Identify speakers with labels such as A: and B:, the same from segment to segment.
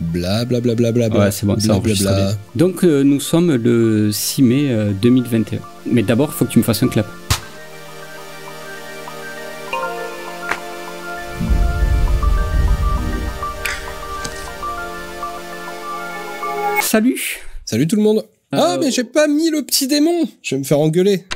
A: Bla bla bla bla bla. Ouais, c'est bon,
B: Donc euh, nous sommes le 6 mai 2021. Euh, mais d'abord, faut que tu me fasses un clap.
A: Salut Salut tout le monde euh, Ah mais j'ai pas mis le petit démon
B: Je vais me faire engueuler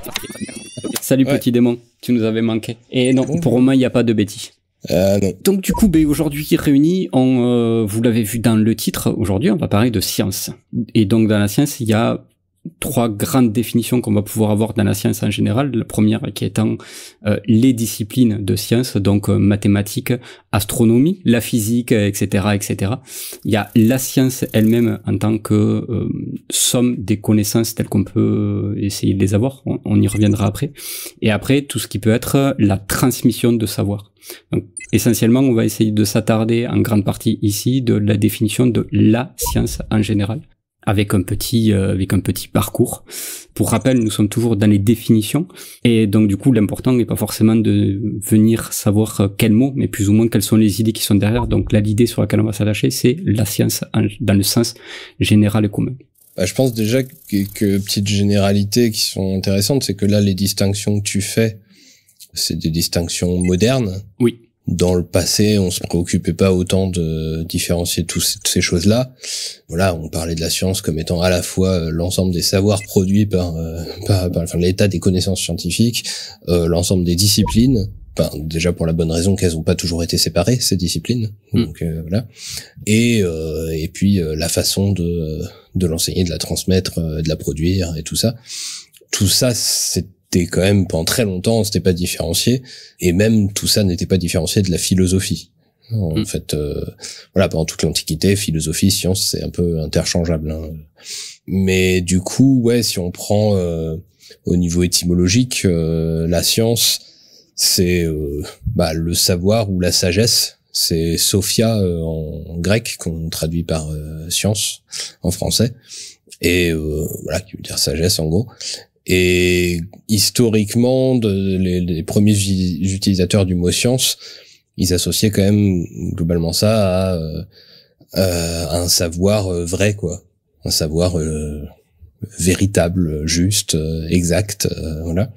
B: Salut petit démon, tu nous avais manqué. Et non, ah pour Romain, il n'y a pas de bêtises. Euh, donc du coup, ben, aujourd'hui réunis, on, euh, vous l'avez vu dans le titre, aujourd'hui on va parler de science. Et donc dans la science, il y a trois grandes définitions qu'on va pouvoir avoir dans la science en général. La première qui étant euh, les disciplines de science, donc euh, mathématiques, astronomie, la physique, etc., etc. Il y a la science elle-même en tant que euh, somme des connaissances telles qu'on peut euh, essayer de les avoir. On, on, y reviendra après. Et après, tout ce qui peut être la transmission de savoir. Donc, essentiellement, on va essayer de s'attarder en grande partie ici de la définition de la science en général avec un petit euh, avec un petit parcours. Pour rappel, nous sommes toujours dans les définitions et donc du coup l'important n'est pas forcément de venir savoir euh, quel mot, mais plus ou moins quelles sont les idées qui sont derrière. Donc là l'idée sur laquelle on va s'attacher, c'est la
A: science dans le sens général et commun. Bah, je pense déjà que quelques petites généralités qui sont intéressantes, c'est que là les distinctions que tu fais, c'est des distinctions modernes. Oui dans le passé, on se préoccupait pas autant de différencier toutes ces choses-là. Voilà, on parlait de la science comme étant à la fois euh, l'ensemble des savoirs produits euh, par, par, enfin, l'état des connaissances scientifiques, euh, l'ensemble des disciplines. déjà pour la bonne raison qu'elles n'ont pas toujours été séparées ces disciplines. Mm. Donc voilà. Et et puis la façon de de l'enseigner, de la transmettre, de la produire et tout ça. Tout ça, c'est c'était quand même pendant très longtemps, c'était pas différencié, et même tout ça n'était pas différencié de la philosophie. En mm. fait, euh, voilà, pendant toute l'Antiquité, philosophie, science, c'est un peu interchangeable. Hein. Mais du coup, ouais, si on prend euh, au niveau étymologique, euh, la science, c'est bah, le savoir ou la sagesse. C'est Sophia en grec qu'on traduit par science en français et voilà qui veut dire sagesse en gros et historiquement, les, les, premiers utilisateurs du mot science, ils associaient quand même globalement ça à, euh, un savoir euh, vrai, quoi, un savoir euh, véritable, juste, euh, exact, voilà.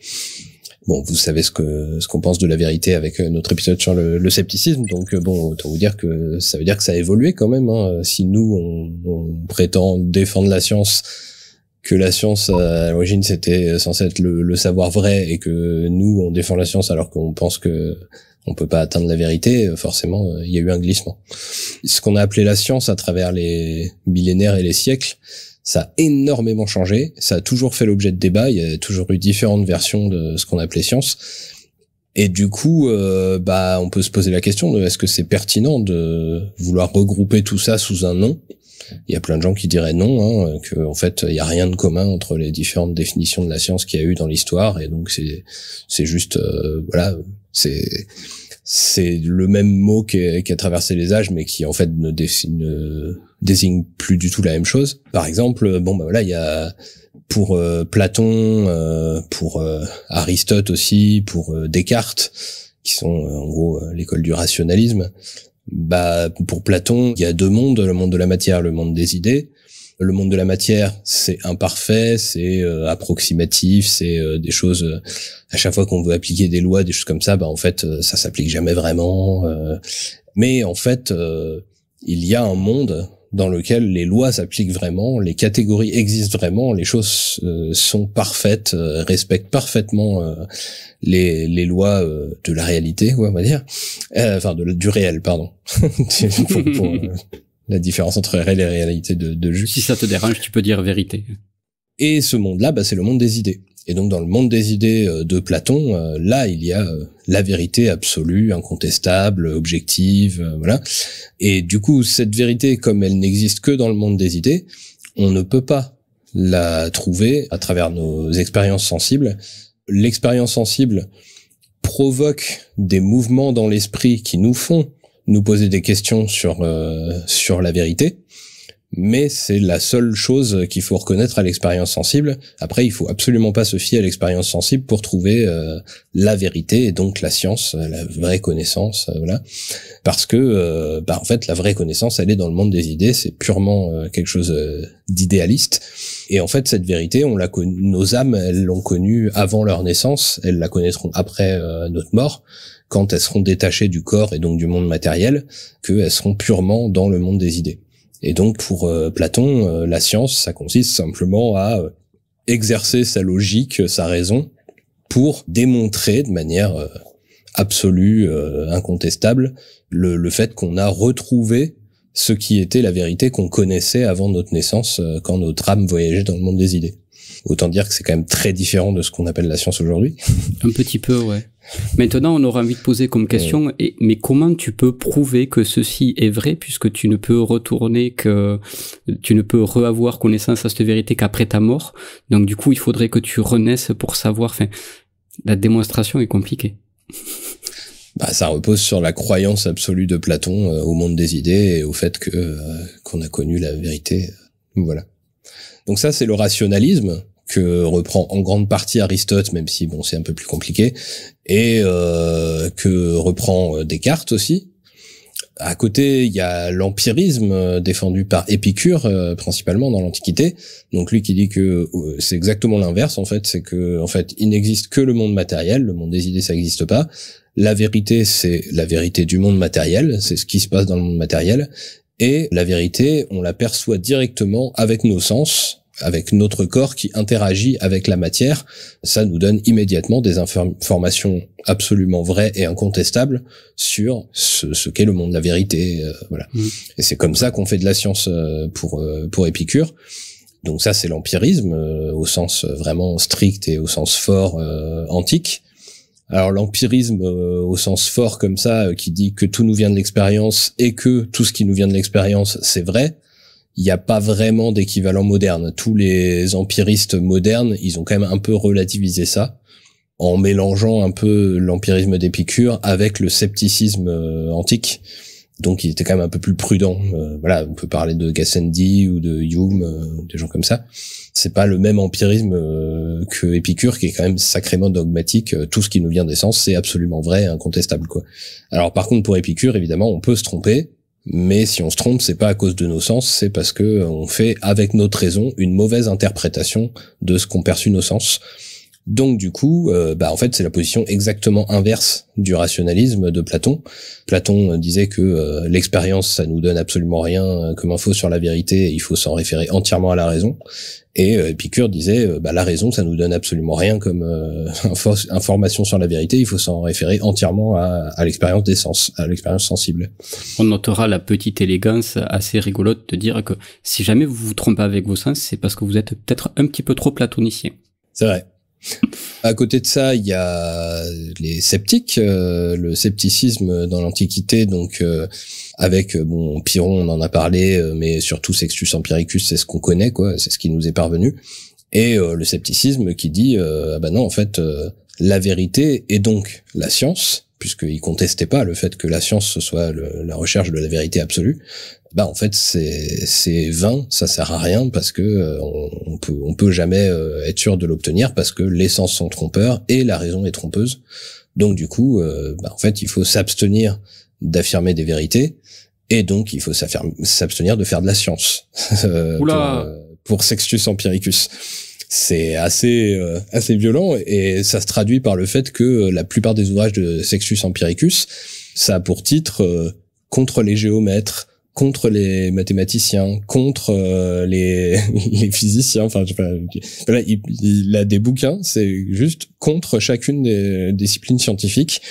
A: Bon, vous savez ce que ce qu'on pense de la vérité avec notre épisode sur le, scepticisme, donc bon, autant vous dire que ça veut dire que ça a évolué quand même. Hein. Si nous on prétend défendre la science que la science à l'origine c'était censé être le, savoir vrai et que nous on défend la science alors qu'on pense que on peut pas atteindre la vérité, forcément euh, il y a eu un glissement. Ce qu'on a appelé la science à travers les millénaires et les siècles, ça a énormément changé, ça a toujours fait l'objet de débats, il y a toujours eu différentes versions de ce qu'on appelait science. Et du coup, euh, bah, on peut se poser la question de est-ce que c'est pertinent de vouloir regrouper tout ça sous un nom il y a plein de gens qui diraient non, hein, que en fait il n'y a rien de commun entre les différentes définitions de la science qu'il y a eu dans l'histoire, et donc c'est c'est juste euh, voilà c'est c'est le même mot qui, a traversé les âges, mais qui en fait ne, désigne plus du tout la même chose. Par exemple, bon bah voilà, il y a pour euh, Platon, euh, pour Aristote aussi, pour Descartes, qui sont en gros l'école du rationalisme. Bah, pour Platon, il y a deux mondes, le monde de la matière, le monde des idées. Le monde de la matière, c'est imparfait, c'est euh, approximatif, c'est euh, des choses. Euh, à chaque fois qu'on veut appliquer des lois, des choses comme ça, bah en fait, ça s'applique jamais vraiment. mais en fait, il y a un monde dans lequel les lois s'appliquent vraiment, les catégories existent vraiment, les choses euh, sont parfaites, euh, respectent parfaitement euh, les, les, lois de la réalité, on va dire, enfin de, du réel, pardon. pour, la différence entre réel et réalité de, de justice. Si ça te dérange, tu peux dire vérité. Et ce monde-là, bah, c'est le monde des idées. Et donc dans le monde des idées euh, de Platon, euh, là il y a euh, la vérité absolue, incontestable, objective, voilà. Et du coup cette vérité, comme elle n'existe que dans le monde des idées, on ne peut pas la trouver à travers nos expériences sensibles. L'expérience sensible provoque des mouvements dans l'esprit qui nous font nous poser des questions sur sur la vérité mais c'est la seule chose qu'il faut reconnaître à l'expérience sensible. Après, il faut absolument pas se fier à l'expérience sensible pour trouver euh, la vérité et donc la science, euh, la vraie connaissance, euh, voilà. Parce que, bah, en fait, la vraie connaissance, elle est dans le monde des idées, c'est purement quelque chose d'idéaliste. Et en fait, cette vérité, on la nos âmes, elles l'ont connue avant leur naissance, elles la connaîtront après notre mort quand elles seront détachées du corps et donc du monde matériel, qu'elles seront purement dans le monde des idées. Et donc pour euh, Platon, euh, la science, ça consiste simplement à euh, exercer sa logique, sa raison, pour démontrer de manière absolue, incontestable, le fait qu'on a retrouvé ce qui était la vérité qu'on connaissait avant notre naissance, quand notre âme voyageait dans le monde des idées. Autant dire que c'est quand même très différent de ce qu'on appelle la science aujourd'hui.
B: Un petit peu, ouais. Maintenant, on aura envie de poser comme question, mais comment tu peux prouver que ceci est vrai puisque tu ne peux retourner que, tu ne peux reavoir connaissance à cette vérité qu'après ta mort. Donc, du coup, il faudrait que tu renaisses pour savoir, enfin, la démonstration est compliquée.
A: Bah, ça repose sur la croyance absolue de Platon euh, au monde des idées et au fait que, euh, qu'on a connu la vérité. Voilà. Donc ça, c'est le rationalisme que reprend en grande partie Aristote, même si bon c'est un peu plus compliqué, et euh, que reprend euh, Descartes aussi. À côté, il y a l'empirisme euh, défendu par Épicure, principalement dans l'Antiquité. Donc lui qui dit que c'est exactement l'inverse en fait, c'est que en fait il n'existe que le monde matériel, le monde des idées ça n'existe pas. La vérité c'est la vérité du monde matériel, c'est ce qui se passe dans le monde matériel, et la vérité on la perçoit directement avec nos sens avec notre corps qui interagit avec la matière, ça nous donne immédiatement des informations absolument vraies et incontestables sur ce, qu'est le monde de la vérité. Euh, voilà. Mmh. Et c'est comme ça qu'on fait de la science euh, pour euh, pour Épicure. Donc ça, c'est l'empirisme au sens vraiment strict et au sens fort antique. Alors l'empirisme au sens fort comme ça, qui dit que tout nous vient de l'expérience et que tout ce qui nous vient de l'expérience, c'est vrai, il n'y a pas vraiment d'équivalent moderne. Tous les empiristes modernes, ils ont quand même un peu relativisé ça en mélangeant un peu l'empirisme d'Épicure avec le scepticisme euh, antique. Donc ils étaient quand même un peu plus prudent. Euh, voilà, on peut parler de Gassendi ou de Hume, euh, des gens comme ça. C'est pas le même empirisme que Épicure, qui est quand même sacrément dogmatique. Tout ce qui nous vient des sens, c'est absolument vrai, incontestable, quoi. Alors par contre, pour Épicure, évidemment, on peut se tromper. Mais si on se trompe, c'est pas à cause de nos sens, c'est parce que euh, on fait avec notre raison une mauvaise interprétation de ce qu'ont perçu nos sens. Donc du coup, euh, bah, en fait c'est la position exactement inverse du rationalisme de Platon. Platon euh, disait que euh, l'expérience ça nous donne absolument rien comme info sur la vérité, il faut s'en référer entièrement à la raison. Et Picure disait bah la raison ça nous donne absolument rien comme information sur la vérité, il faut s'en référer entièrement à l'expérience des sens, à l'expérience sensible.
B: On notera la petite élégance assez rigolote de dire que si jamais vous vous trompez avec vos sens, c'est parce que vous êtes peut-être un petit peu trop platonicien.
A: C'est vrai. À côté de ça, il y a les sceptiques, euh, le scepticisme dans l'Antiquité, donc euh, avec euh, bon Pyrrhon, on en a parlé, mais surtout Sextus Empiricus, c'est ce qu'on connaît, quoi, c'est ce qui nous est parvenu, et le scepticisme qui dit ah bah non en fait la vérité est donc la science puisqu'il contestait pas le fait que la science soit la recherche de la vérité absolue, bah en fait c'est c'est vain, ça sert à rien parce que euh, on, peut on peut jamais euh, être sûr de l'obtenir parce que les sens sont trompeurs et la raison est trompeuse. Donc du coup, euh, bah, en fait, il faut s'abstenir d'affirmer des vérités et donc il faut s'abstenir de faire de la science. Euh, pour, Sextus Empiricus c'est assez assez violent et ça se traduit par le fait que la plupart des ouvrages de Sextus Empiricus ça a pour titre contre les géomètres contre les mathématiciens, contre euh, les, les, physiciens. Enfin, je sais pas, il, a des bouquins, c'est juste contre chacune des euh, disciplines scientifiques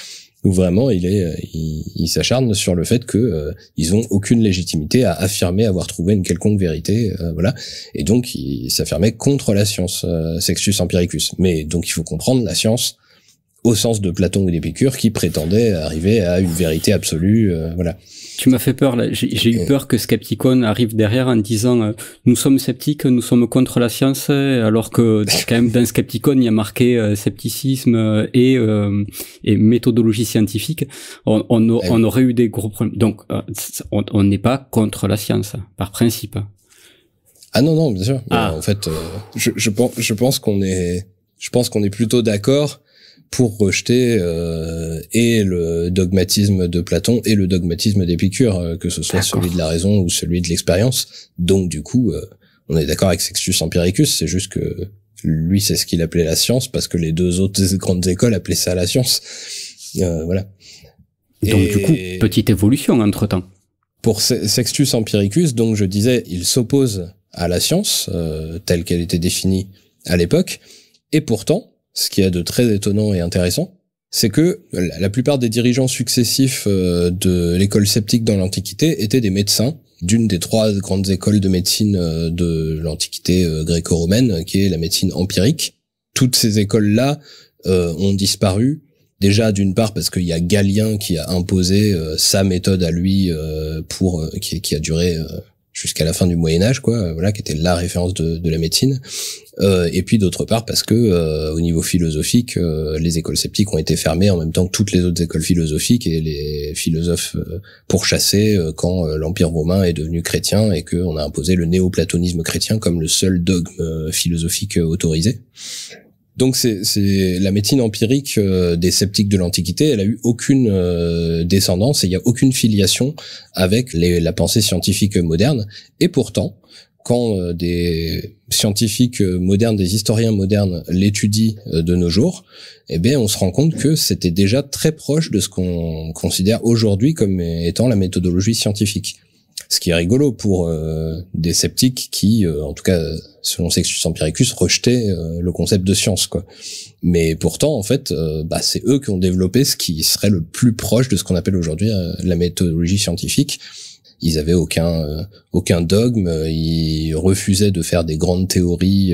A: où vraiment il est, euh, il, s'acharne sur le fait que ils ont aucune légitimité à affirmer avoir trouvé une quelconque vérité, voilà. Et donc il s'affirmait contre la science, Sextus Empiricus. Mais donc il faut comprendre la science au sens de Platon ou d'Épicure qui prétendaient arriver à une vérité absolue, voilà.
B: Tu m'as fait peur là. J'ai
A: eu peur que Skepticon arrive
B: derrière en disant euh, nous sommes sceptiques, nous sommes contre la science, alors que quand même dans Skepticon il y a marqué euh, scepticisme et, euh, et méthodologie scientifique. On, eh on, aurait eu des gros problèmes. Donc on n'est pas contre la science par
A: principe. Ah non non bien sûr. Ah. En fait, je, je pense, je pense qu'on est, je pense qu'on est plutôt d'accord pour rejeter euh, et le dogmatisme de Platon et le dogmatisme d'Épicure, euh, que ce soit celui de la raison ou celui de l'expérience. Donc du coup, euh, on est d'accord avec Sextus Empiricus, c'est juste que lui c'est ce qu'il appelait la science parce que les deux autres grandes écoles appelaient ça la science. voilà. Donc du coup, petite évolution entre-temps. Pour Sextus Empiricus, donc je disais, il s'oppose à la science telle qu'elle était définie à l'époque, et pourtant, ce qui est de très étonnant et intéressant, c'est que la plupart des dirigeants successifs euh, de l'école sceptique dans l'Antiquité étaient des médecins d'une des trois grandes écoles de médecine euh, de l'Antiquité euh, gréco-romaine, qui est la médecine empirique. Toutes ces écoles-là ont disparu, déjà d'une part parce qu'il y a Galien qui a imposé sa méthode à lui pour qui, a duré jusqu'à la fin du Moyen Âge, quoi, euh, voilà, qui était la référence de, la médecine. Euh, et puis d'autre part parce que euh, au niveau philosophique, les écoles sceptiques ont été fermées en même temps que toutes les autres écoles philosophiques et les philosophes pourchassés quand l'Empire romain est devenu chrétien et qu'on a imposé le néoplatonisme chrétien comme le seul dogme philosophique autorisé. Donc c'est la médecine empirique euh, des sceptiques de l'Antiquité, elle a eu aucune euh, descendance et il n'y a aucune filiation avec la pensée scientifique moderne. Et pourtant, quand euh, des scientifiques modernes, des historiens modernes l'étudient de nos jours, eh bien, on se rend compte que c'était déjà très proche de ce qu'on considère aujourd'hui comme étant la méthodologie scientifique. Ce qui est rigolo pour euh, des sceptiques qui, euh, en tout cas, selon Sextus Empiricus, rejetaient euh, le concept de science, quoi. Mais pourtant, en fait, bah, c'est eux qui ont développé ce qui serait le plus proche de ce qu'on appelle aujourd'hui la méthodologie scientifique. Ils avaient aucun aucun dogme, ils refusaient de faire des grandes théories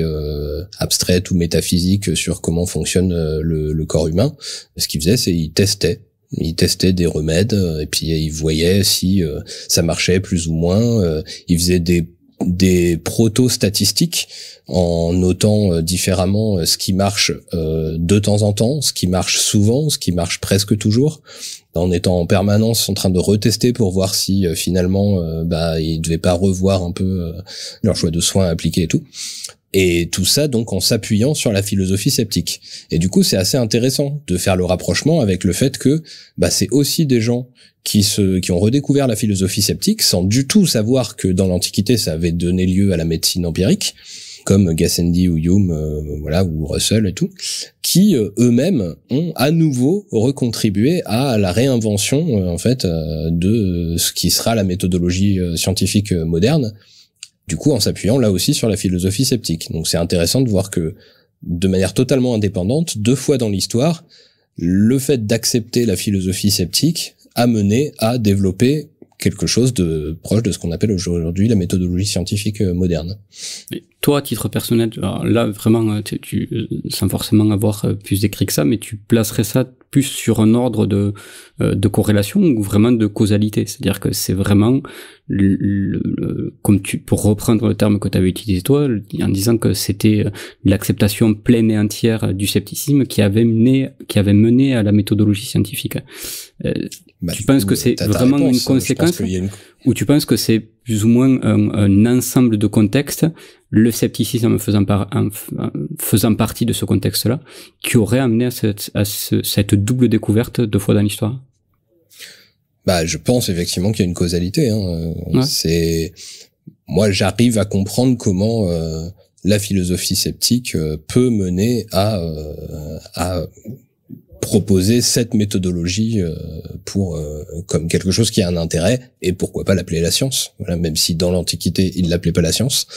A: abstraites ou métaphysiques sur comment fonctionne le, le corps humain. Ce qu'ils faisaient, c'est ils testaient ils testaient des remèdes euh, et puis euh, ils voyaient si euh, ça marchait plus ou moins. ils faisaient des des proto-statistiques en notant différemment ce qui marche de temps en temps, ce qui marche souvent, ce qui marche presque toujours, en étant en permanence en train de retester pour voir si finalement bah ils devaient pas revoir un peu leur choix de soins appliqués et tout. Et tout ça donc en s'appuyant sur la philosophie sceptique. Et du coup, c'est assez intéressant de faire le rapprochement avec le fait que bah, c'est aussi des gens qui se qui ont redécouvert la philosophie sceptique sans du tout savoir que dans l'Antiquité ça avait donné lieu à la médecine empirique comme Gassendi ou Hume euh, voilà ou Russell et tout qui euh, eux-mêmes ont à nouveau recontribué à la réinvention euh, en fait de ce qui sera la méthodologie scientifique moderne du coup en s'appuyant là aussi sur la philosophie sceptique. Donc c'est intéressant de voir que, de manière totalement indépendante, deux fois dans l'histoire, le fait d'accepter la philosophie sceptique a mené à développer quelque chose de proche de ce qu'on appelle aujourd'hui la méthodologie scientifique euh, moderne.
B: mais toi, à titre personnel, là vraiment, euh, tu, tu, euh, sans forcément avoir plus d'écrit que ça, mais tu placerais ça plus sur un ordre de, euh, de corrélation ou vraiment de causalité. C'est-à-dire que c'est vraiment, comme tu, pour reprendre le terme que tu avais utilisé toi, en disant que c'était euh, l'acceptation pleine et entière du scepticisme qui avait mené, qui avait mené à la méthodologie scientifique. Euh, bah, tu penses que c'est vraiment une hein, conséquence ou tu penses que c'est plus ou moins un, ensemble de contextes, le scepticisme faisant, faisant partie de ce contexte-là, qui aurait amené à cette, double découverte deux fois dans l'histoire
A: bah, je pense effectivement qu'il y a une causalité. Hein. Euh, c'est moi, j'arrive à comprendre comment euh, la philosophie sceptique peut mener à, à proposer cette méthodologie euh, pour euh, comme quelque chose qui a un intérêt et pourquoi pas l'appeler la science même si dans l'antiquité il l'appelait pas la science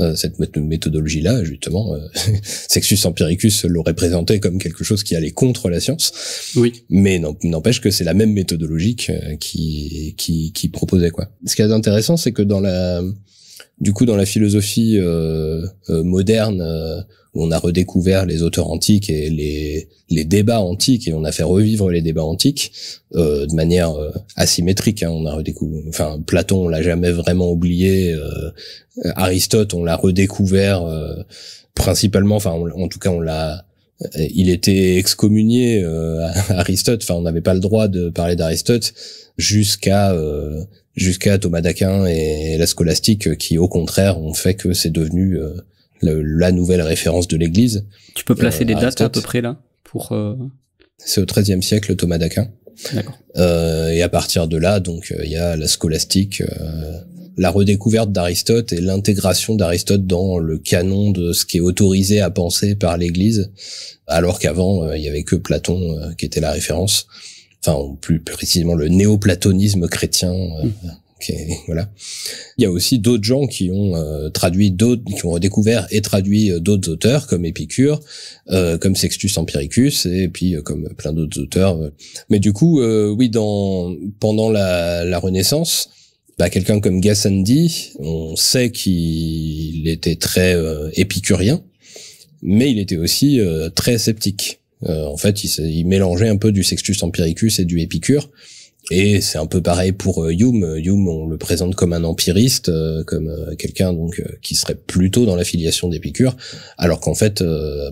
A: euh, cette méthodologie là justement Sexus Empiricus l'aurait présenté comme quelque chose qui allait contre la science oui mais n'empêche que c'est la même méthodologie qui qui qui proposait quoi ce qui est intéressant c'est que dans la du coup, dans la philosophie euh, euh, moderne, euh, on a redécouvert les auteurs antiques et les, débats antiques, et on a fait revivre les débats antiques de manière asymétrique. Hein, on a redécouvert, enfin, Platon, on l'a jamais vraiment oublié. Aristote, on l'a redécouvert principalement. Enfin, en tout cas, on l'a il était excommunié Aristote enfin on n'avait pas le droit de parler d'Aristote jusqu'à jusqu'à Thomas d'Aquin et la scolastique qui au contraire ont fait que c'est devenu euh, la nouvelle référence de l'Église. Tu peux placer des euh, dates à peu
B: près là pour. Euh,
A: c'est au XIIIe siècle Thomas d'Aquin. D'accord. et à partir de là, donc il y a la scolastique, la redécouverte d'Aristote et l'intégration d'Aristote dans le canon de ce qui est autorisé à penser par l'Église, alors qu'avant il y avait que Platon qui était la référence enfin plus précisément le néoplatonisme chrétien. Euh, mm. voilà. Il y a aussi d'autres gens qui ont euh, traduit d'autres, qui ont redécouvert et traduit euh, d'autres auteurs comme Épicure, comme Sextus Empiricus et puis comme plein d'autres auteurs. Mais du coup, oui, dans pendant la, la Renaissance, bah, quelqu'un comme Gassendi, on sait qu'il était très épicurien, mais il était aussi très sceptique. Euh, en fait, il, il, mélangeait un peu du Sextus Empiricus et du Épicure. Et c'est un peu pareil pour euh, Hume. Hume, on le présente comme un empiriste, euh, comme quelqu'un donc qui serait plutôt dans l'affiliation d'Épicure, alors qu'en fait,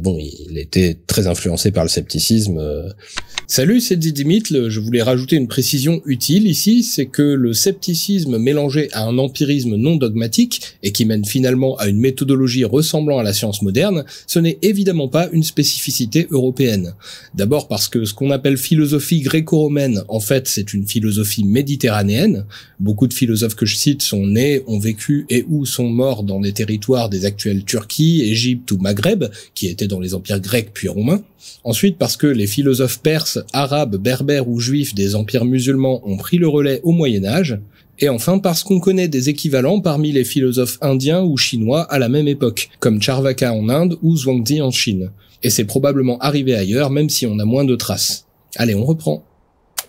A: bon, il était très influencé par le scepticisme Salut, c'est Dimitri. Je voulais rajouter une précision utile ici, c'est que le scepticisme mélangé à un empirisme non dogmatique, et qui mène finalement à une méthodologie ressemblant à la science moderne, ce n'est évidemment pas une spécificité européenne. D'abord parce que ce qu'on appelle philosophie gréco-romaine, en fait, c'est une philosophie méditerranéenne. Beaucoup de philosophes que je cite sont nés, ont vécu et ou sont morts dans les territoires des actuelles Turquie, Égypte ou Maghreb, qui étaient dans les empires grecs puis romains. Ensuite parce que les philosophes perses arabes, berbères ou juifs des empires musulmans ont pris le relais au Moyen Âge, et enfin parce qu'on connaît des équivalents parmi les philosophes indiens ou chinois à la même époque, comme Charvaka en Inde ou Zhuangzi en Chine. Et c'est probablement arrivé ailleurs, même si on a moins de traces. Allez, on reprend.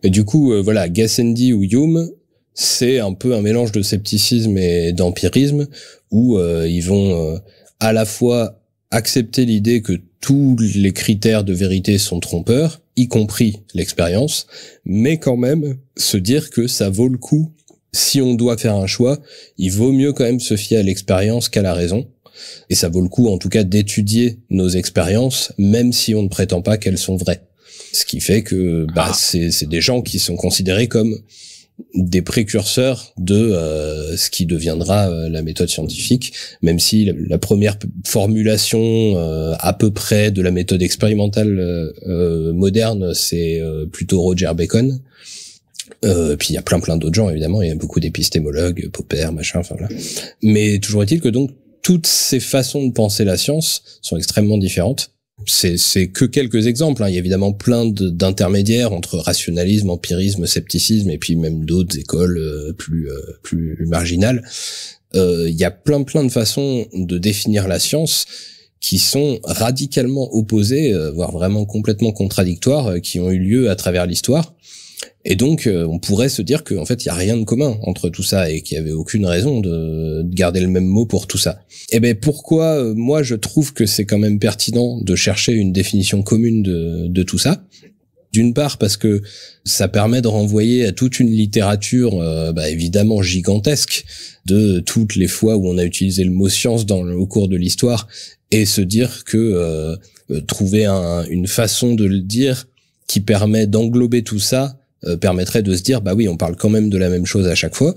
A: Et du coup, euh, voilà, Gassendi ou Hume, c'est un peu un mélange de scepticisme et d'empirisme, où euh, ils vont euh, à la fois accepter l'idée que tous les critères de vérité sont trompeurs, y compris l'expérience, mais quand même se dire que ça vaut le coup. Si on doit faire un choix, il vaut mieux quand même se fier à l'expérience qu'à la raison. Et ça vaut le coup en tout cas d'étudier nos expériences, même si on ne prétend pas qu'elles sont vraies. Ce qui fait que bah, ah. c'est des gens qui sont considérés comme des précurseurs de euh, ce qui deviendra euh, la méthode scientifique, même si la, première formulation euh, à peu près de la méthode expérimentale moderne, c'est plutôt Roger Bacon. puis il y a plein plein d'autres gens évidemment, il y a beaucoup d'épistémologues, Popper, machin, enfin voilà. Mais toujours est-il que donc toutes ces façons de penser la science sont extrêmement différentes c'est que quelques exemples. Hein. Il y a évidemment plein d'intermédiaires entre rationalisme, empirisme, scepticisme, et puis même d'autres écoles euh, plus euh, plus marginales. Euh, il y a plein plein de façons de définir la science qui sont radicalement opposées, voire vraiment complètement contradictoires, qui ont eu lieu à travers l'histoire. Et donc, euh, on pourrait se dire qu'en fait, il y a rien de commun entre tout ça et qu'il y avait aucune raison de, de, garder le même mot pour tout ça. Et eh ben pourquoi euh, moi je trouve que c'est quand même pertinent de chercher une définition commune de, de tout ça d'une part parce que ça permet de renvoyer à toute une littérature euh, bah, évidemment gigantesque de toutes les fois où on a utilisé le mot science dans le, au cours de l'histoire et se dire que trouver un, une façon de le dire qui permet d'englober tout ça euh, permettrait de se dire bah oui, on parle quand même de la même chose à chaque fois.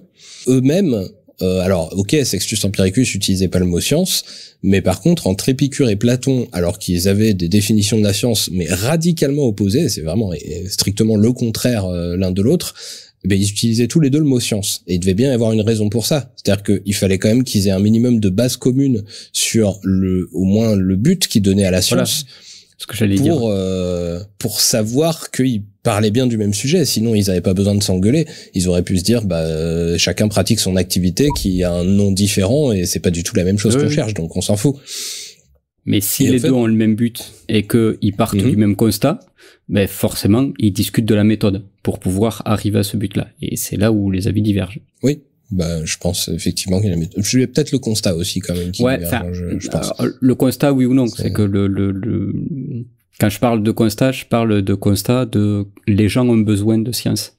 A: Eux-mêmes, euh, alors ok, Sextus Empiricus utilisait pas le mot science, mais par contre entre Épicure et Platon, alors qu'ils avaient des définitions de la science mais radicalement opposées, c'est vraiment strictement le contraire euh, l'un de l'autre. ben ils utilisaient tous les deux le mot science. Et il devait bien y avoir une raison pour ça. C'est-à-dire qu'il fallait quand même qu'ils aient un minimum de base commune sur le, au moins le but qu'ils donnaient à la science ce que j'allais pour, dire. Euh, pour savoir qu'ils parlaient bien du même sujet. Sinon, ils n'avaient pas besoin de s'engueuler. Ils auraient pu se dire, bah, euh, chacun pratique son activité qui a un nom différent et c'est pas du tout la même chose qu'on cherche, donc on s'en fout. Mais si les deux ont
B: le même but et qu'ils partent mhm. du même constat, ben forcément, ils discutent de la méthode pour pouvoir arriver à ce but-là. Et c'est là où les avis divergent.
A: Oui, bah, je pense effectivement qu'il y a je vais peut-être le constat aussi quand même ouais, je pense.
B: Euh, le constat oui ou non c'est que le, le, quand je parle de constat, je parle de constat de les gens ont besoin de science.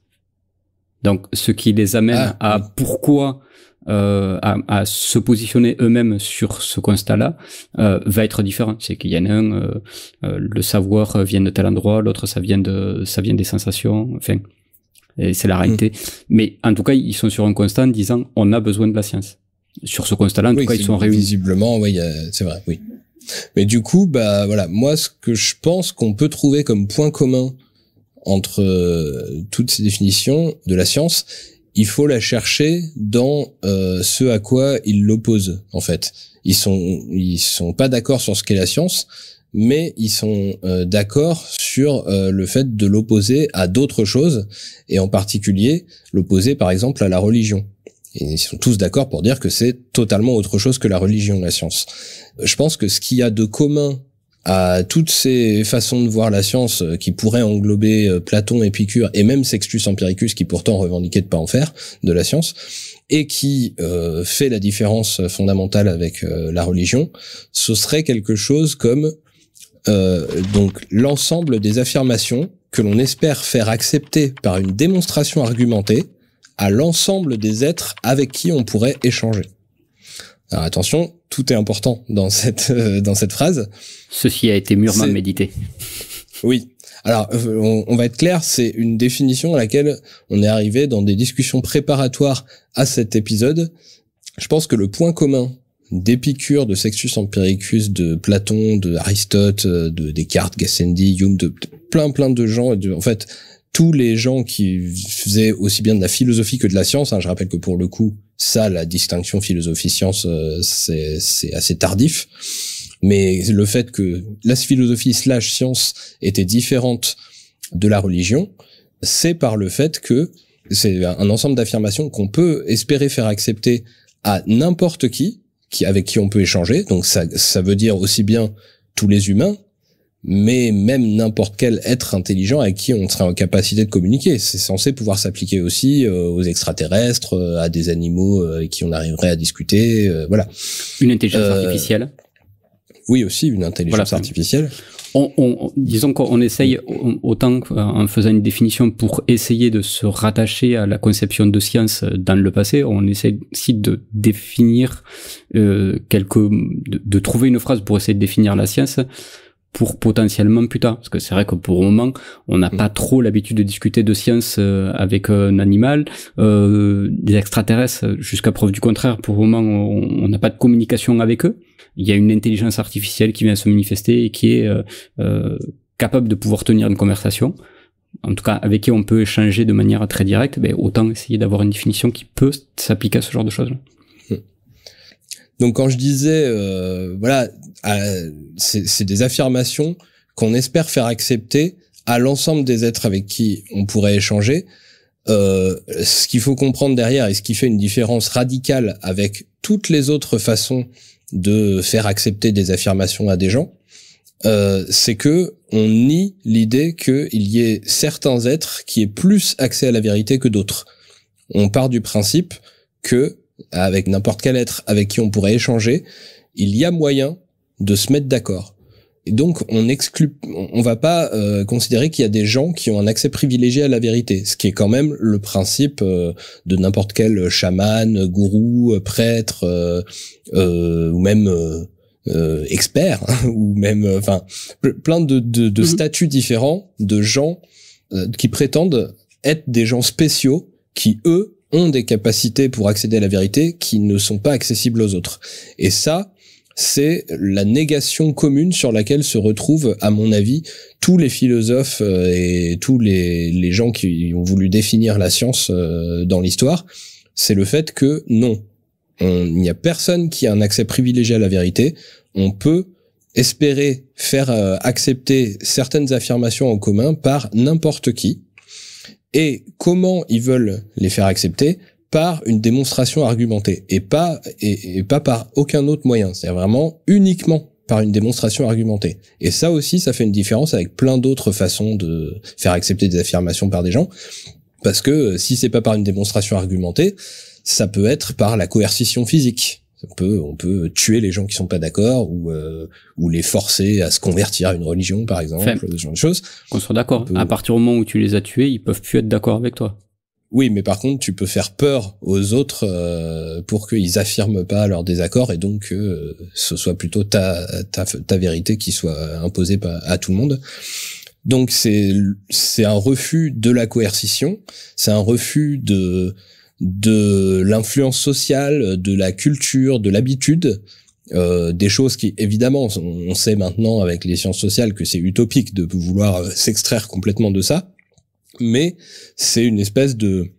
B: Donc, ce qui les amène ah, à pourquoi euh, à, à, se positionner eux-mêmes sur ce constat-là euh, va être différent. C'est qu'il y en a un, euh, euh, le savoir vient de tel endroit, l'autre ça vient de ça vient des sensations. Enfin, c'est la mm. réalité. Mais en tout cas, ils sont sur un constat en disant on a besoin de la science. Sur ce
A: constat-là, en tout cas, ils sont réunis. Visiblement, oui, euh, c'est vrai, oui. Mais du coup, bah voilà, moi ce que je pense qu'on peut trouver comme point commun entre euh, toutes ces définitions de la science, il faut la chercher dans euh, ce à quoi ils l'opposent en fait. Ils sont ils sont pas d'accord sur ce qu'est la science, mais ils sont euh, d'accord sur le fait de l'opposer à d'autres choses et en particulier l'opposer par exemple à la religion ils sont tous d'accord pour dire que c'est totalement autre chose que la religion, la science. Je pense que ce qu'il y a de commun à toutes ces façons de voir la science euh, qui pourraient englober euh, Platon, Épicure et même Sextus Empiricus qui pourtant revendiquait de pas en faire de la science et qui euh, fait la différence fondamentale avec la religion, ce serait quelque chose comme donc l'ensemble des affirmations que l'on espère faire accepter par une démonstration argumentée à l'ensemble des êtres avec qui on pourrait échanger. Alors attention, tout est important dans cette euh, dans cette phrase. Ceci a été mûrement médité. Oui. Alors, euh, on, va être clair, c'est une définition à laquelle on est arrivé dans des discussions préparatoires à cet épisode. Je pense que le point commun d'Épicure, de Sextus Empiricus, de Platon, de Aristote, euh, de Descartes, Gassendi, Hume, de, plein plein de gens, en fait, tous les gens qui faisaient aussi bien de la philosophie que de la science, hein, je rappelle que pour le coup, ça, la distinction philosophie-science, euh, c'est assez tardif. Mais le fait que la philosophie slash science était différente de la religion, c'est par le fait que c'est un ensemble d'affirmations qu'on peut espérer faire accepter à n'importe qui, qui, avec qui on peut échanger. Donc ça, ça veut dire aussi bien tous les humains mais même n'importe quel être intelligent à qui on serait en capacité de communiquer. C'est censé pouvoir s'appliquer aussi euh, aux extraterrestres, euh, à des animaux euh, avec qui on arriverait à discuter, voilà.
B: Une intelligence artificielle
A: Oui, aussi, une intelligence artificielle.
B: On, disons qu'on essaye, autant en faisant une définition pour essayer de se rattacher à la conception de science dans le passé, on essaye aussi de définir quelques, de trouver une phrase pour essayer de définir la science pour potentiellement plus tard. Parce que c'est vrai que pour le moment, on n'a mm. pas trop l'habitude de discuter de science euh, avec euh, un animal, euh, des extraterrestres, jusqu'à preuve du contraire, pour le moment, on n'a pas de communication avec eux. Il y a une intelligence artificielle qui vient se manifester et qui est capable de pouvoir tenir une conversation en tout cas avec qui on peut échanger de manière très directe, Mais ben, autant essayer d'avoir une définition qui peut s'appliquer à ce genre de choses.
A: Donc quand je disais, euh, voilà, c'est des affirmations qu'on espère faire accepter à l'ensemble des êtres avec qui on pourrait échanger. Euh, ce qu'il faut comprendre derrière et ce qui fait une différence radicale avec toutes les autres façons de faire accepter des affirmations à des gens, euh, c'est que on nie l'idée qu'il y ait certains êtres qui aient plus accès à la vérité que d'autres. On part du principe que avec n'importe quel être avec qui on pourrait échanger, il y a moyen de se mettre d'accord. Et donc, on exclut, on va pas euh, considérer qu'il y a des gens qui ont un accès privilégié à la vérité, ce qui est quand même le principe euh, de n'importe quel chaman, gourou, prêtre, euh, ou même expert, hein, ou même, enfin, plein de, mhm. statuts différents de gens qui prétendent être des gens spéciaux, qui eux ont des capacités pour accéder à la vérité qui ne sont pas accessibles aux autres. Et ça, c'est la négation commune sur laquelle se retrouvent, à mon avis, tous les philosophes euh, et tous les, gens qui ont voulu définir la science euh, dans l'histoire. C'est le fait que non, il n'y a personne qui a un accès privilégié à la vérité. On peut espérer faire euh, accepter certaines affirmations en commun par n'importe qui, et comment ils veulent les faire accepter par une démonstration argumentée et pas et, pas par aucun autre moyen. C'est vraiment uniquement par une démonstration argumentée. Et ça aussi, ça fait une différence avec plein d'autres façons de faire accepter des affirmations par des gens, parce que euh, si c'est pas par une démonstration argumentée, ça peut être par la coercition physique. On peut, on peut tuer les gens qui sont pas d'accord ou euh, ou les forcer à se convertir à une religion, par exemple, ou ce genre de choses. Qu'on soit d'accord. À partir du moment où tu les as tués, ils peuvent plus être d'accord avec toi. Oui, mais par contre, tu peux faire peur aux autres euh, pour qu'ils affirment pas leur désaccord et donc euh, ce soit plutôt ta, ta, vérité qui soit imposée à tout le monde. Donc c'est c'est un refus de la coercition, c'est un refus de de l'influence sociale, de la culture, de l'habitude, euh, des choses qui, évidemment, on sait maintenant avec les sciences sociales que c'est utopique de vouloir euh, s'extraire complètement de ça, mais c'est une espèce de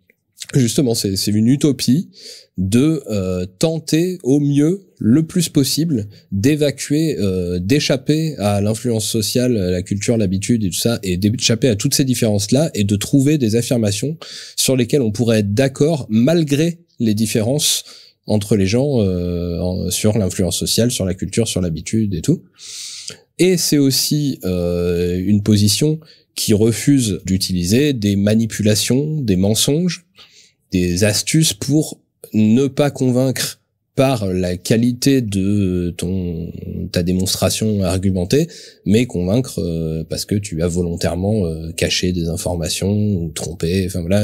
A: justement, c'est une utopie de euh, tenter au mieux, le plus possible, d'évacuer, euh, d'échapper à l'influence sociale, la culture, l'habitude et tout ça, et d'échapper à toutes ces différences-là, et de trouver des affirmations sur lesquelles on pourrait être d'accord malgré les différences entre les gens euh, sur l'influence sociale, sur la culture, sur l'habitude et tout. Et c'est aussi une position qui refuse d'utiliser des manipulations, des mensonges, des astuces pour ne pas convaincre par la qualité de ton ta démonstration argumentée, mais convaincre euh, parce que tu as volontairement euh, caché des informations ou trompé, enfin voilà,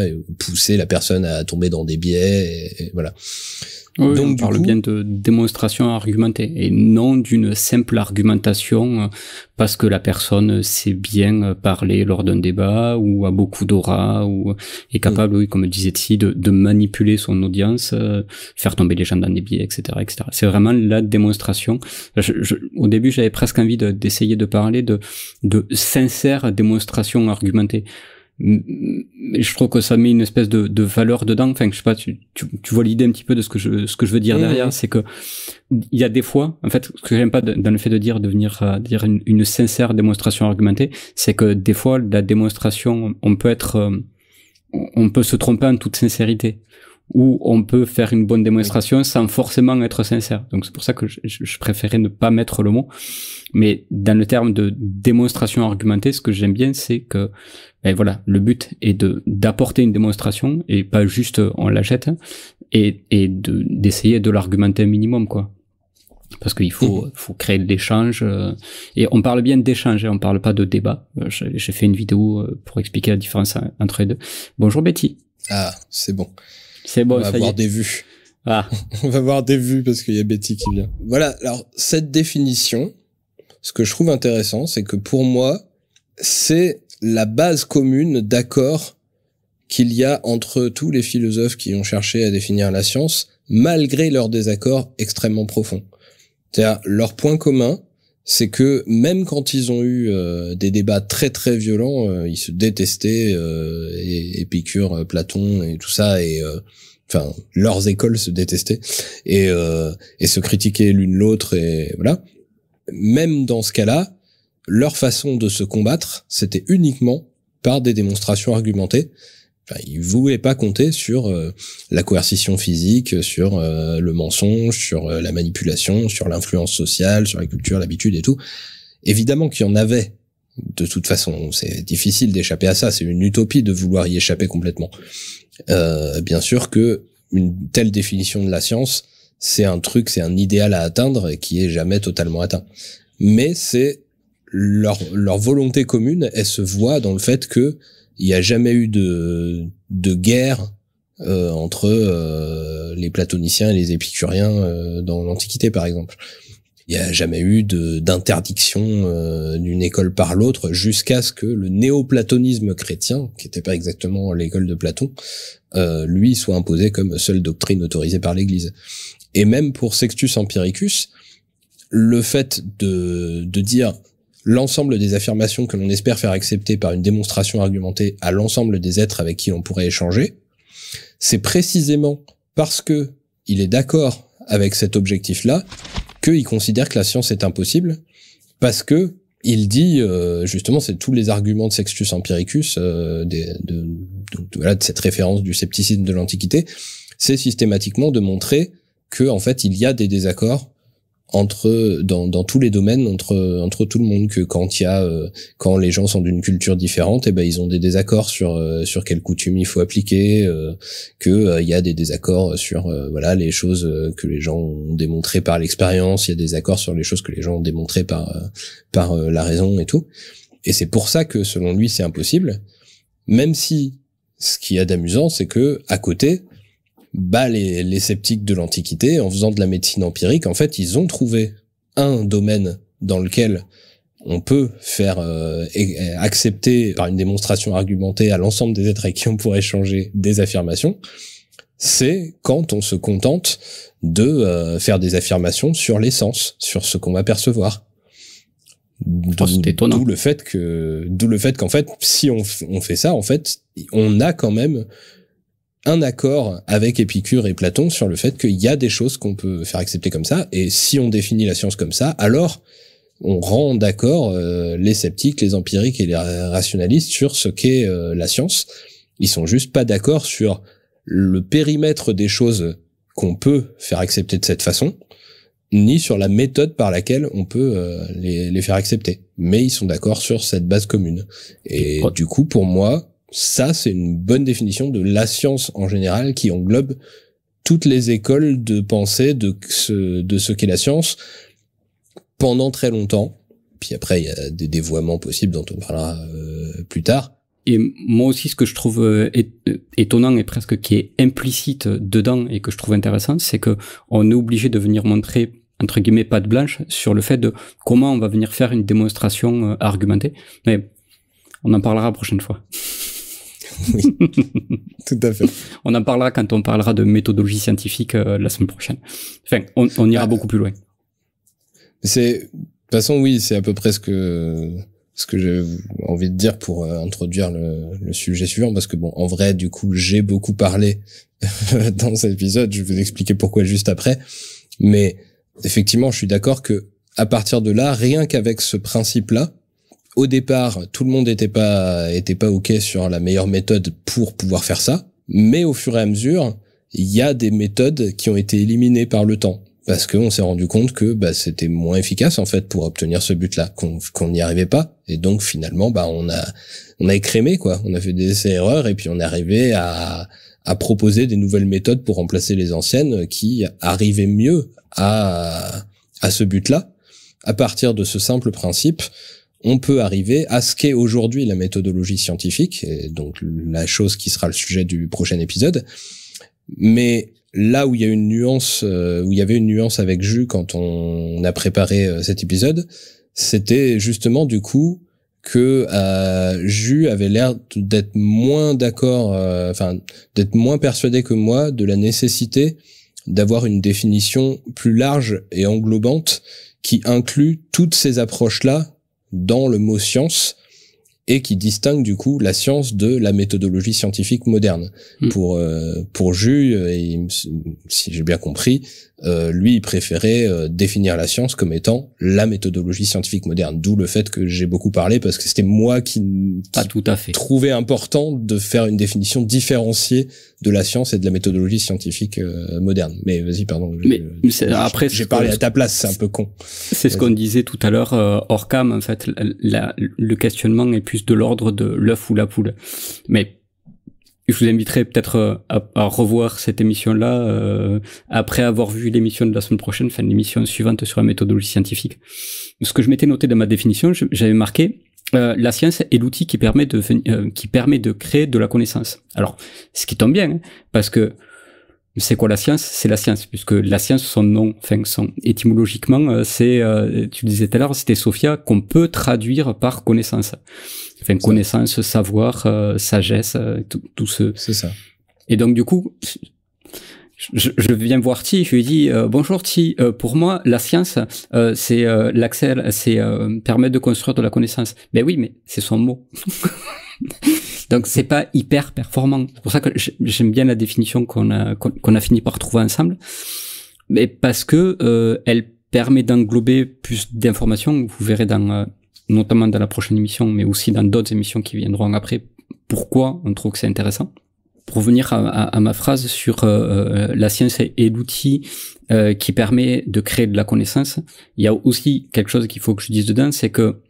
A: la personne à tomber dans des biais, et voilà.
B: Donc, on parle bien de démonstration argumentée et non d'une simple argumentation euh, parce que la personne sait bien euh, parler lors d'un débat ou a beaucoup d'aura ou euh, est capable, oui, comme disait si de, manipuler son audience, faire tomber les gens dans des biais, etc., etc. C'est vraiment la démonstration. au début, j'avais presque envie d'essayer de, parler de, de sincère démonstration argumentée je trouve que ça met une espèce de, valeur dedans. Enfin, je sais pas, tu, vois l'idée un petit peu de ce que je, ce que je veux dire derrière, c'est que il y a des fois, en fait, ce que j'aime pas dans le fait de dire, de venir euh, dire une, sincère démonstration argumentée, c'est que des fois, la démonstration, on peut être, euh, on peut se tromper en toute sincérité ou on peut faire une bonne démonstration sans forcément être sincère. Donc c'est pour ça que je, je, préférais ne pas mettre le mot. Mais dans le terme de démonstration argumentée, ce que j'aime bien, c'est que et voilà, le but est de d'apporter une démonstration et pas juste euh, on la jette et, de d'essayer de, l'argumenter un minimum quoi. Parce qu'il faut, faut créer de l'échange. Euh, et on parle bien d'échange, hein, on parle pas de débat. Euh, j'ai fait une vidéo pour expliquer la différence entre les deux. Bonjour Betty.
A: Ah, c'est bon. C'est bon, on va avoir des vues. Ah. on va avoir des vues parce qu'il y a Betty qui vient. Voilà, alors cette définition, ce que je trouve intéressant, c'est que pour moi, c'est la base commune d'accord qu'il y a entre tous les philosophes qui ont cherché à définir la science, malgré leurs désaccords extrêmement profonds. C'est-à-dire, leur point commun, c'est que même quand ils ont eu euh, des débats très très violents, euh, ils se détestaient, euh, Épicure, Platon et tout ça, et enfin leurs écoles se détestaient et, et se critiquaient l'une l'autre et voilà. Même dans ce cas-là, leur façon de se combattre, c'était uniquement par des démonstrations argumentées. Enfin, ils voulaient pas compter sur euh, la coercition physique, sur euh, le mensonge, sur euh, la manipulation, sur l'influence sociale, sur la culture, l'habitude et tout. Évidemment qu'il y en avait. De toute façon, c'est difficile d'échapper à ça. C'est une utopie de vouloir y échapper complètement. bien sûr que une telle définition de la science, c'est un truc, c'est un idéal à atteindre et qui est jamais totalement atteint. Mais c'est leur, leur volonté commune, elle se voit dans le fait que il n'y a jamais eu de, de guerre euh, entre euh, les platoniciens et les épicuriens euh, dans l'Antiquité, par exemple. Il n'y a jamais eu d'interdiction euh, d'une école par l'autre jusqu'à ce que le néoplatonisme chrétien, qui n'était pas exactement l'école de Platon, lui soit imposé comme seule doctrine autorisée par l'Église. Et même pour Sextus Empiricus, le fait de, de dire l'ensemble des affirmations que l'on espère faire accepter par une démonstration argumentée à l'ensemble des êtres avec qui l'on pourrait échanger, c'est précisément parce que il est d'accord avec cet objectif-là qu'il considère que la science est impossible, parce que il dit euh, justement c'est tous les arguments de Sextus Empiricus, euh, de, de cette référence du scepticisme de l'Antiquité, c'est systématiquement de montrer que en fait il y a des désaccords entre dans, dans tous les domaines entre entre tout le monde que quand il y a euh, quand les gens sont d'une culture différente et eh ben ils ont des désaccords sur euh, sur quelle coutume il faut appliquer euh, que euh, il y a des désaccords sur voilà les choses que les gens ont démontré par l'expérience il y a des accords sur les choses que les gens ont démontré par par la raison et tout et c'est pour ça que selon lui c'est impossible même si ce qu'il y a d'amusant c'est que à côté bah les, sceptiques de l'Antiquité en faisant de la médecine empirique. En fait, ils ont trouvé un domaine dans lequel on peut faire euh, euh, accepter par une démonstration argumentée à l'ensemble des êtres avec qui on pourrait changer des affirmations, c'est quand on se contente de euh, faire des affirmations sur l'essence, sur ce qu'on va percevoir. Oh, d'où le fait que, d'où le fait qu'en fait, si on, on fait ça, en fait, on a quand même un accord avec Épicure et Platon sur le fait qu'il y a des choses qu'on peut faire accepter comme ça, et si on définit la science comme ça, alors on rend d'accord euh, les sceptiques, les empiriques et les rationalistes sur ce qu'est euh, la science. Ils sont juste pas d'accord sur le périmètre des choses qu'on peut faire accepter de cette façon, ni sur la méthode par laquelle on peut euh, les, faire accepter. Mais ils sont d'accord sur cette base commune. Et oh. du coup, pour moi, ça, c'est une bonne définition de la science en général qui englobe toutes les écoles de pensée de ce, de ce qu'est la science pendant très longtemps. Puis après, il y a des dévoiements possibles dont on parlera euh, plus tard. Et moi aussi, ce que je trouve euh, euh, étonnant et
B: presque qui est implicite dedans et que je trouve intéressant, c'est que on est obligé de venir montrer entre guillemets patte blanche sur le fait de comment on va venir faire une démonstration argumentée. Mais on en parlera la prochaine fois oui, tout à fait. On en parlera quand on parlera de méthodologie scientifique euh, la semaine prochaine. Enfin, on, ira ah. beaucoup
A: plus loin. C'est, de toute façon, oui, c'est à peu près ce que ce que j'ai envie de dire pour euh, introduire le, le, sujet suivant, parce que bon, en vrai, du coup, j'ai beaucoup parlé dans cet épisode. Je vais vous expliquer pourquoi juste après, mais effectivement, je suis d'accord que à partir de là, rien qu'avec ce principe-là, au départ, tout le monde n'était pas était pas ok sur la meilleure méthode pour pouvoir faire ça, mais au fur et à mesure, il y a des méthodes qui ont été éliminées par le temps parce qu'on s'est rendu compte que bah, c'était moins efficace en fait pour obtenir ce but-là, qu'on n'y arrivait pas, et donc finalement bah on a on a écrémé quoi, on a fait des essais erreurs et puis on est arrivé à à proposer des nouvelles méthodes pour remplacer les anciennes qui arrivaient mieux à à ce but-là à partir de ce simple principe on peut arriver à ce qu'est aujourd'hui la méthodologie scientifique, et donc la chose qui sera le sujet du prochain épisode. Mais là où il y a une nuance, euh, où il y avait une nuance avec Jus quand on, a préparé euh, cet épisode, c'était justement du coup que euh, Jus avait l'air d'être moins d'accord, enfin d'être moins persuadé que moi de la nécessité d'avoir une définition plus large et englobante qui inclut toutes ces approches-là dans le mot science et qui distingue du coup la science de la méthodologie scientifique moderne. Hmm. Pour euh, pour Jus, et si j'ai bien compris, euh, lui, préférait euh, définir la science comme étant la méthodologie scientifique moderne. D'où le fait que j'ai beaucoup parlé parce que c'était moi qui, tout à fait. trouvais important de faire une définition différenciée de la science et de la méthodologie scientifique euh, moderne. Mais vas-y, pardon. Mais après, j'ai parlé à ta place, c'est un peu con. C'est ce qu'on
B: disait tout à l'heure hors cam. En fait, le questionnement est plus de l'ordre de l'œuf ou la poule. Mais je vous inviterai peut-être euh, à, revoir cette émission-là euh, après avoir vu l'émission de la semaine prochaine, enfin l'émission suivante sur la méthodologie scientifique. Ce que je m'étais noté dans ma définition, j'avais marqué euh, la science est l'outil qui permet de qui permet de créer de la connaissance. Alors, ce qui tombe bien, hein, parce que c'est quoi la science C'est la science, puisque la science, son nom, enfin son étymologiquement, euh, c'est, euh, tu disais tout à l'heure, c'était Sophia qu'on peut traduire par connaissance, enfin connaissance, savoir, euh, sagesse, tout, ce. C'est ça. Et donc du coup, je, viens voir Thi, je lui dis bonjour Thi, pour moi, la science, c'est l'accès, c'est permettre de construire de la connaissance. Ben oui, mais c'est son mot. Donc c'est pas hyper performant. C'est pour ça que j'aime bien la définition qu'on a qu'on a fini par trouver ensemble, mais parce que euh, elle permet d'englober plus d'informations. Vous verrez dans euh, notamment dans la prochaine émission, mais aussi dans d'autres émissions qui viendront après, pourquoi on trouve que c'est intéressant. Pour revenir à, ma phrase sur euh, euh, la science et l'outil qui permet de créer de la connaissance, il y a aussi quelque chose qu'il faut que je dise dedans, c'est que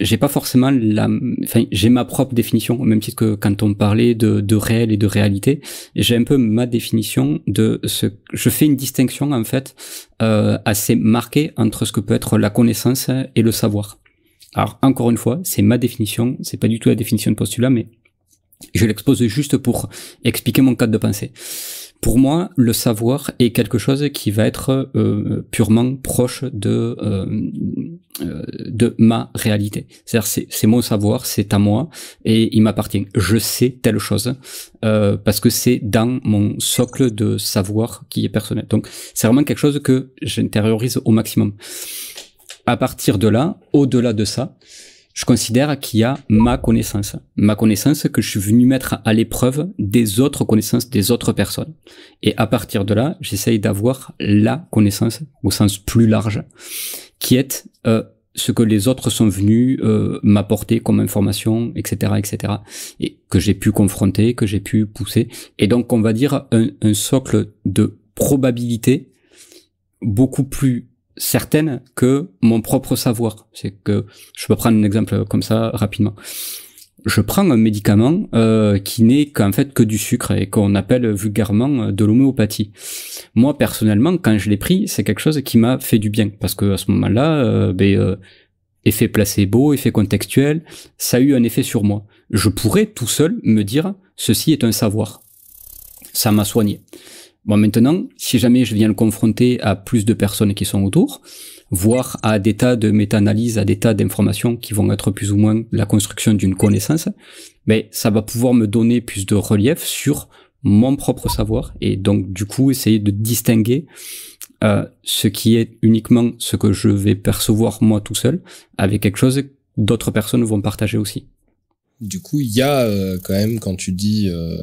B: j'ai pas forcément la, enfin, j'ai ma propre définition, au même titre que quand on parlait de, de réel et de réalité, j'ai un peu ma définition de ce, je fais une distinction, en fait, euh, assez marquée entre ce que peut être la connaissance et le savoir. Alors, encore une fois, c'est ma définition, c'est pas du tout la définition de postulat, mais je l'expose juste pour expliquer mon cadre de pensée. Pour moi, le savoir est quelque chose qui va être euh, purement proche de, euh, euh, de ma réalité. C'est-à-dire, c'est mon savoir, c'est à moi et il m'appartient. Je sais telle chose euh, parce que c'est dans mon socle de savoir qui est personnel. Donc, c'est vraiment quelque chose que j'intériorise au maximum. À partir de là, au-delà de ça, je considère qu'il y a ma connaissance, ma connaissance que je suis venu mettre à l'épreuve des autres connaissances des autres personnes. Et à partir de là, j'essaye d'avoir la connaissance au sens plus large qui est euh, ce que les autres sont venus euh, m'apporter comme information, etc., etc., et que j'ai pu confronter, que j'ai pu pousser. Et donc, on va dire un, socle de probabilité beaucoup plus certaine que mon propre savoir. C'est que je peux prendre un exemple comme ça rapidement je prends un médicament euh, qui n'est qu'en fait que du sucre et qu'on appelle vulgairement euh, de l'homéopathie. Moi personnellement, quand je l'ai pris, c'est quelque chose qui m'a fait du bien parce que à ce moment-là, euh, ben, effet placebo, effet contextuel, ça a eu un effet sur moi. Je pourrais tout seul me dire ceci est un savoir, ça m'a soigné. Bon maintenant, si jamais je viens le confronter à plus de personnes qui sont autour, voire à des tas de méta-analyses, à des tas d'informations qui vont être plus ou moins la construction d'une connaissance, mais ça va pouvoir me donner plus de relief sur mon propre savoir et donc du coup essayer de distinguer euh, ce qui est uniquement ce que je vais percevoir moi tout seul avec quelque chose que d'autres personnes vont partager
A: aussi. Du coup, il y a euh, quand même quand tu dis euh,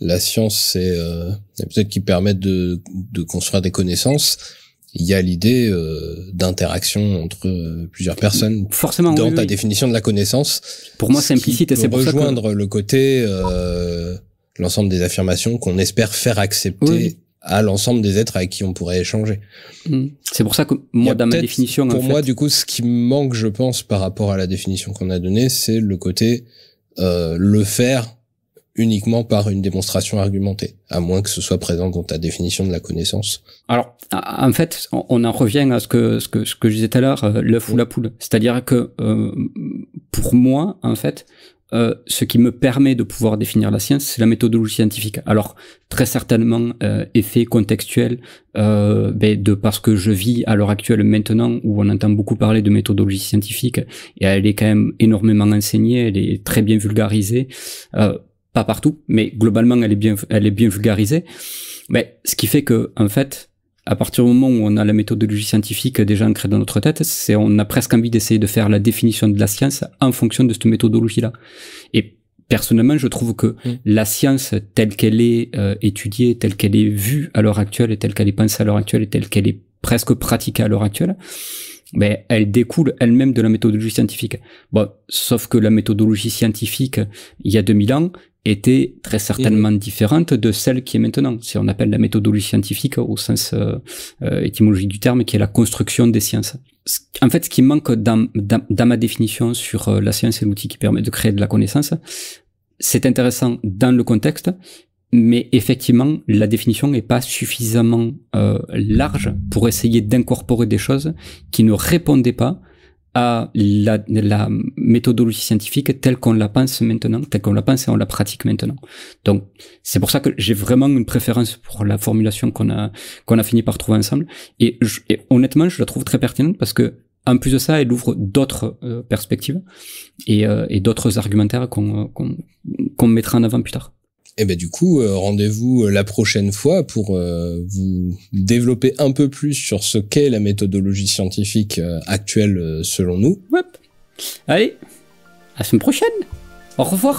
A: la science, c'est euh, peut-être qui permet de, de construire des connaissances il y a l'idée euh, d'interaction entre euh, plusieurs personnes forcément dans ta définition de la connaissance pour moi c'est implicite et c'est pour rejoindre le côté euh, l'ensemble des affirmations qu'on espère faire accepter à l'ensemble des êtres avec qui on pourrait échanger mm. c'est pour ça que moi dans ma définition pour moi du coup ce qui manque je pense par rapport à la définition qu'on a donnée c'est le côté le faire uniquement par une démonstration argumentée, à moins que ce soit présent dans ta définition de la connaissance.
B: Alors, en fait, on en revient à ce que ce que, ce que je disais tout à l'heure, euh, l'œuf ou la poule. C'est-à-dire que euh, pour moi, en fait, euh, ce qui me permet de pouvoir définir la science, c'est la méthodologie scientifique. Alors, très certainement, effet contextuel, euh, ben, de parce que je vis à l'heure actuelle maintenant, où on entend beaucoup parler de méthodologie scientifique, et elle est quand même énormément enseignée, elle est très bien vulgarisée pas partout, mais globalement, elle est bien, elle est bien vulgarisée. Mais ce qui fait que, en fait, à partir du moment où on a la méthodologie scientifique déjà ancrée dans notre tête, c'est on a presque envie d'essayer de faire la définition de la science en fonction de cette méthodologie-là. Et personnellement, je trouve que mmh. la science telle qu'elle est euh, étudiée, telle qu'elle est vue à l'heure actuelle, et telle qu'elle est pensée à l'heure actuelle, et telle qu'elle est presque pratiquée à l'heure actuelle, mais ben, elle découle elle-même de la méthodologie scientifique. Bon, sauf que la méthodologie scientifique, il y a 2000 ans, était très certainement différente de celle qui est maintenant. si on appelle la méthodologie scientifique au sens euh, euh, étymologique du terme, qui est la construction des sciences. En fait, ce qui manque dans, ma définition sur euh, la science et l'outil qui permet de créer de la connaissance, c'est intéressant dans le contexte, mais effectivement, la définition n'est pas suffisamment large pour essayer d'incorporer des choses qui ne répondaient pas la, méthodologie scientifique telle qu'on la pense maintenant, telle qu'on la pense et on la pratique maintenant. Donc, c'est pour ça que j'ai vraiment une préférence pour la formulation qu'on a, qu'on a fini par trouver ensemble. Et, honnêtement, je la trouve très pertinente parce que en plus de ça, elle ouvre d'autres euh, perspectives euh, et, d'autres argumentaires euh, qu'on mettra en avant plus tard.
A: Et eh ben du coup, euh, rendez-vous euh, la prochaine fois pour euh, vous développer un peu plus sur ce qu'est la méthodologie scientifique actuelle selon nous.
B: Allez, à semaine prochaine. Au revoir,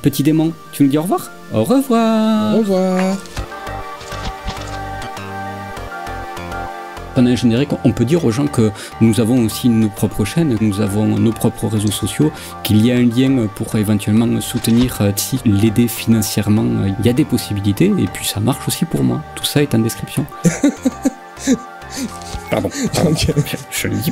B: petit démon. Tu nous dis au revoir Au
A: revoir. Au revoir.
B: pendant générique, on peut dire aux gens que nous avons aussi nos propres chaînes, nous avons nos propres réseaux sociaux, qu'il y a un lien pour éventuellement soutenir euh, l'aider financièrement. Il y a des possibilités et puis ça marche aussi pour moi. Tout ça est en description. pardon. Je, je le dis